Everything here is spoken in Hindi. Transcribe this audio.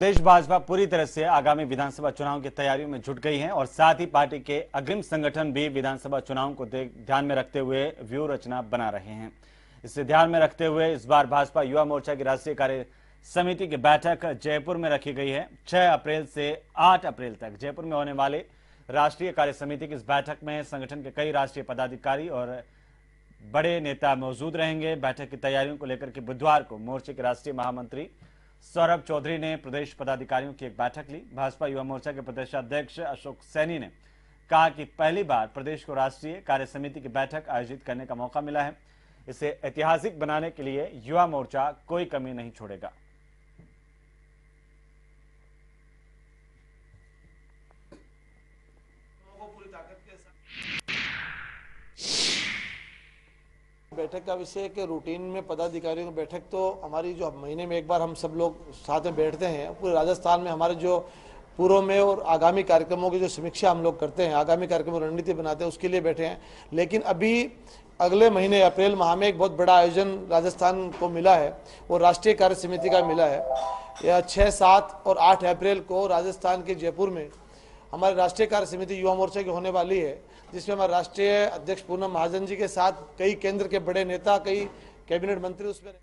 प्रदेश भाजपा पूरी तरह से आगामी विधानसभा चुनाव की तैयारियों में जुट गई है और साथ ही पार्टी के अग्रिम संगठन भी विधानसभा चुनाव को ध्यान में रखते हुए व्यू रचना बना रहे हैं इसे ध्यान में रखते हुए इस बार भाजपा युवा मोर्चा की राष्ट्रीय कार्य समिति की बैठक जयपुर में रखी गई है 6 अप्रैल से 8 अप्रैल तक जयपुर में होने वाले राष्ट्रीय कार्य समिति की इस बैठक में संगठन के कई राष्ट्रीय पदाधिकारी और बड़े नेता मौजूद रहेंगे बैठक की तैयारियों को लेकर के बुधवार को मोर्चे के राष्ट्रीय महामंत्री सौरभ चौधरी ने प्रदेश पदाधिकारियों की एक बैठक ली भाजपा युवा मोर्चा के प्रदेश अध्यक्ष अशोक सैनी ने कहा कि पहली बार प्रदेश को राष्ट्रीय कार्य समिति की बैठक आयोजित करने का मौका मिला है इसे ऐतिहासिक बनाने के लिए युवा मोर्चा कोई कमी नहीं छोड़ेगा बैठक का विषय है कि रूटीन में पदाधिकारियों की बैठक तो हमारी जो महीने में एक बार हम सब लोग साथ में बैठते हैं पूरे राजस्थान में हमारे जो पूर्व में और आगामी कार्यक्रमों की जो समीक्षा हम लोग करते हैं आगामी कार्यक्रम रणनीति बनाते हैं उसके लिए बैठे हैं लेकिन अभी अगले महीने अप्रैल माह में एक बहुत बड़ा आयोजन राजस्थान को मिला है और राष्ट्रीय कार्य समिति का मिला है यह छः सात और आठ अप्रैल को राजस्थान के जयपुर में हमारे राष्ट्रीय कार्य समिति युवा मोर्चा की होने वाली है जिसमें हमारे राष्ट्रीय अध्यक्ष पूनम महाजन जी के साथ कई केंद्र के बड़े नेता कई कैबिनेट मंत्री उसमें